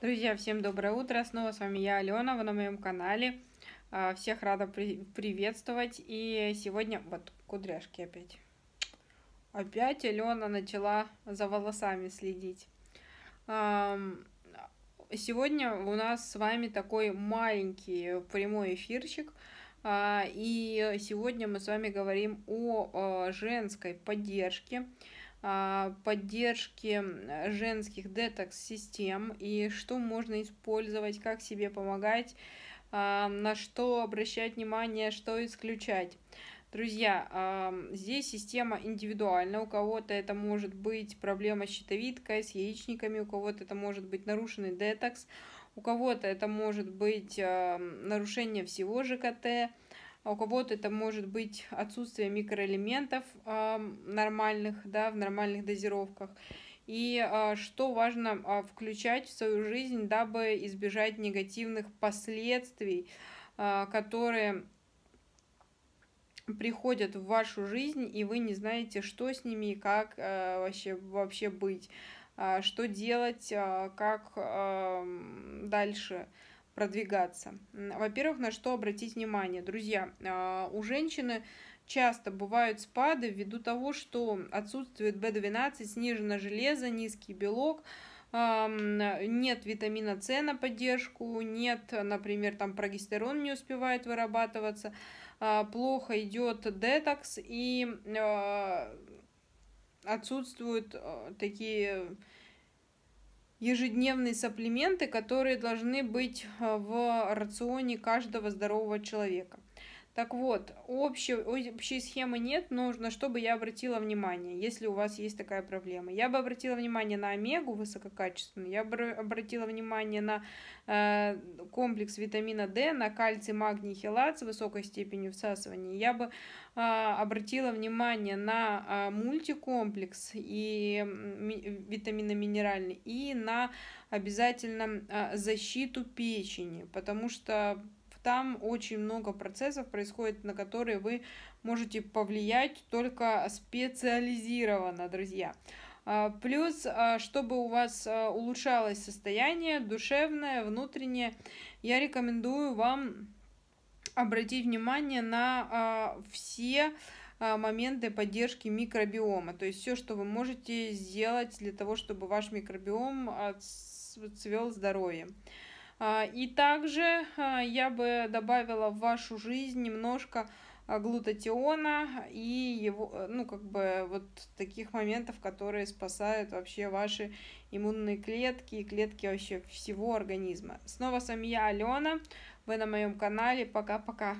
Друзья, всем доброе утро! Снова с вами я, Алена, вы на моем канале. А, всех рада при приветствовать. И сегодня... Вот, кудряшки опять. Опять Алена начала за волосами следить. Сегодня у нас с вами такой маленький прямой эфирчик. А, и сегодня мы с вами говорим о а, женской поддержке. Поддержке а, поддержки женских детокс-систем и что можно использовать, как себе помогать, а, на что обращать внимание, что исключать. Друзья, а, здесь система индивидуальна. У кого-то это может быть проблема с щитовидкой, с яичниками, у кого-то это может быть нарушенный детокс, у кого-то это может быть нарушение всего ЖКТ, а у кого-то это может быть отсутствие микроэлементов э, нормальных, да, в нормальных дозировках. И э, что важно э, включать в свою жизнь, дабы избежать негативных последствий, э, которые приходят в вашу жизнь, и вы не знаете, что с ними и как э, вообще, вообще быть, э, что делать, э, как э, дальше. Э, продвигаться. Во-первых, на что обратить внимание, друзья, а, у женщины часто бывают спады ввиду того, что отсутствует B12, снижено железо, низкий белок, нет витамина С на поддержку, нет, например, там прогестерон не успевает вырабатываться, а, плохо идет детокс и а, отсутствуют э, такие ежедневные саплименты, которые должны быть э, в рационе каждого здорового человека. Так вот, общей, общей схемы нет, нужно, чтобы я обратила внимание, если у вас есть такая проблема. Я бы обратила внимание на омегу высококачественную, я бы обратила внимание на э, комплекс витамина D, на кальций, магний, хелат с высокой степенью всасывания. Я бы э, обратила внимание на э, мультикомплекс и ми, витаминно-минеральный, и на обязательно э, защиту печени, потому что там очень много процессов происходит, на которые вы можете повлиять только специализированно, друзья. А, плюс, а, чтобы у вас а, улучшалось состояние душевное, внутреннее, я рекомендую вам обратить внимание на все моменты поддержки микробиома. То есть все, что вы можете сделать для того, чтобы ваш микробиом цвел здоровьем. А, и также а, я бы добавила в вашу жизнь немножко а, глутатиона и его, э, ну, как бы вот таких моментов, которые спасают вообще ваши иммунные клетки и клетки вообще всего организма. Снова с вами я, Алена. Вы на моем канале. Пока-пока.